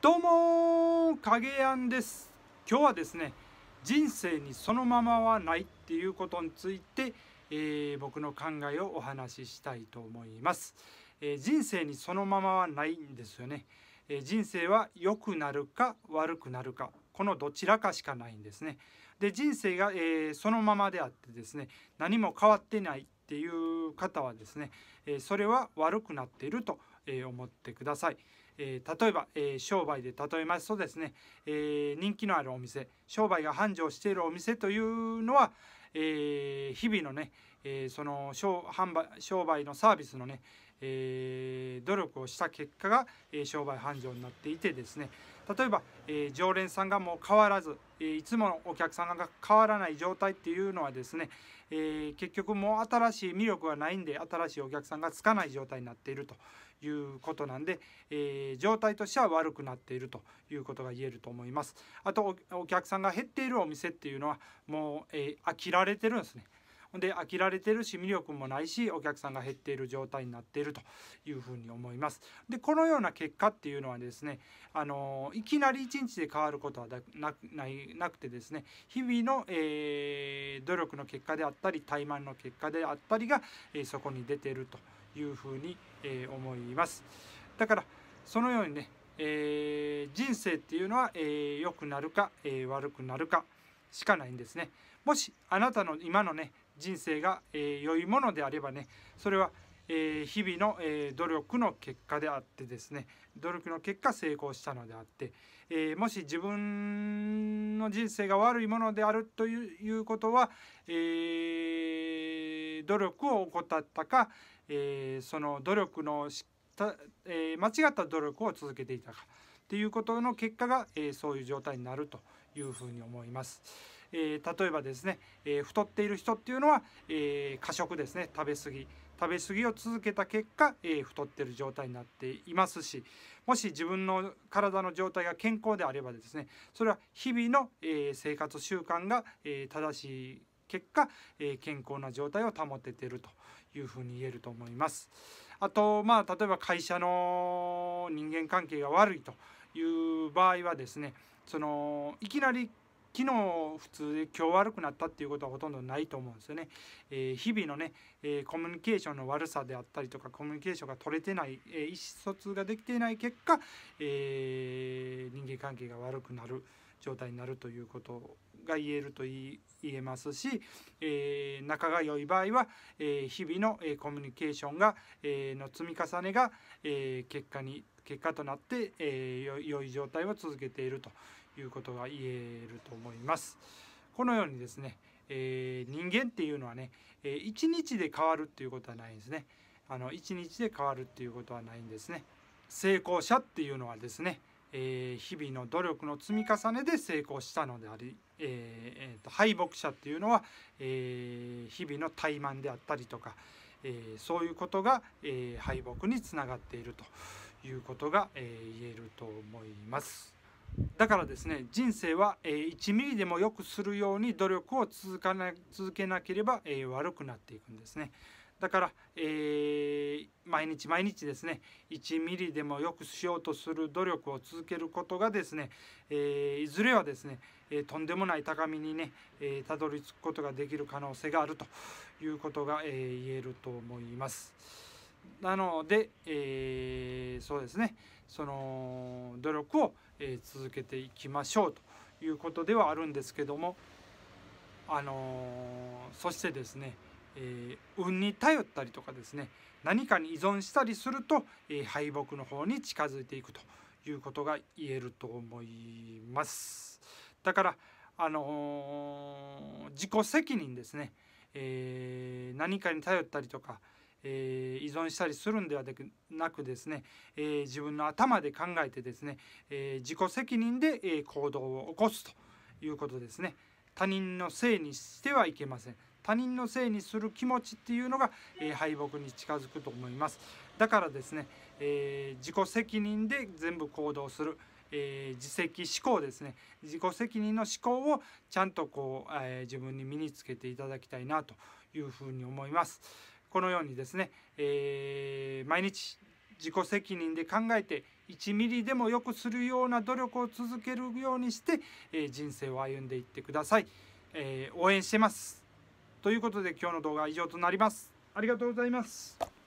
どうも影やんです今日はですね人生にそのままはないっていうことについて、えー、僕の考えをお話ししたいと思います、えー、人生にそのままはないんですよね、えー、人生は良くなるか悪くなるかこのどちらかしかないんですねで人生が、えそのままであってですね何も変わってないっていう方はですね、えそれは悪くなっていると、え思ってくださいえー、例えば、えー、商売で例えますとですね、えー、人気のあるお店商売が繁盛しているお店というのは、え日々のね、えその商販売商売のサービスのね、え努力をした結果が、え商売繁盛になっていてですね例えば、え常連さんがもう変わらずえいつものお客さんが変わらない状態っていうのはですね、えー、結局もう新しい魅力がないんで新しいお客さんがつかない状態になっているということなんで、えー、状態としては悪くなっているということが言えると思いますあとお客さんが減っているお店っていうのはもう、えー、飽きられてるんですねほんで飽きられてるし魅力もないしお客さんが減っている状態になっているというふうに思います。でこのような結果っていうのはですねあのいきなり一日で変わることはなななくてですね日々の、えー、努力の結果であったり怠慢の結果であったりが、えー、そこに出ているというふうに、えー、思います。だからそのようにね、えー、人生っていうのは良、えー、くなるか、えー、悪くなるかしかないんですね。もしあなたの今のね人生が、え良いものであればねそれは、え日々の、え努力の結果であってですね努力の結果成功したのであって、えもし自分の人生が悪いものであるということは、え努力を怠ったか、えその努力のた、え間違った努力を続けていたかっていうことの結果が、えそういう状態になるというふうに思います。えー、例えばですね、えー、太っている人っていうのは、えー、過食ですね食べ過ぎ食べ過ぎを続けた結果、え太ってる状態になっていますしもし自分の体の状態が健康であればですねそれは日々の、え生活習慣が、え正しい結果、え健康な状態を保てているというふうに言えると思います。あとまあ例えば会社の人間関係が悪いという場合はですねそのいきなり昨日普通で今日悪くなったっていうことはほとんどないと思うんですよね。えー、日々のね、えー、コミュニケーションの悪さであったりとかコミュニケーションが取れてない、えー、意思疎通ができていない結果、え人間関係が悪くなる状態になるということが言えると言えますし、え仲が良い場合は、え日々の、えコミュニケーションが、えの積み重ねが、え結果に結果となって、えー、良い状態を続けていると。いうことが言えると思います。このようにですね、えー、人間っていうのはね、えー、1日で変わるっていうことはないんですね。あの1日で変わるっていうことはないんですね。成功者っていうのはですね、えー、日々の努力の積み重ねで成功したのであり、えーと敗北者っていうのは、えー、日々の怠慢であったりとか、えー、そういうことが、え敗北につながっているということが、え言えると思います。だからですね人生は1ミリでも良くするように努力を続かな続けなければ悪くなっていくんですね。だから、えー、毎日毎日ですね1ミリでもよくしようとする努力を続けることがですね、えー、いずれはですね、えとんでもない高みにね、えたどり着くことができる可能性があるということが、え言えると思います。なので、えそうですねその努力を、え続けていきましょうということではあるんですけども、あのそしてですね、えー、運に頼ったりとかですね何かに依存したりすると、えー、敗北の方に近づいていくということが言えると思いますだからあのー、自己責任ですね、え何かに頼ったりとかえー、依存したりするんではなくですね、えー、自分の頭で考えてですね、えー、自己責任で、え行動を起こすということですね他人のせいにしてはいけません他人のせいにする気持ちっていうのが、え敗北に近づくと思いますだからですね、え自己責任で全部行動するえー、自責思考ですね自己責任の思考をちゃんとこう、えー、自分に身につけていただきたいなというふうに思います。このようにですね、えー、毎日自己責任で考えて1ミリでも良くするような努力を続けるようにして、えー、人生を歩んでいってください、えー、応援してますということで今日の動画は以上となりますありがとうございます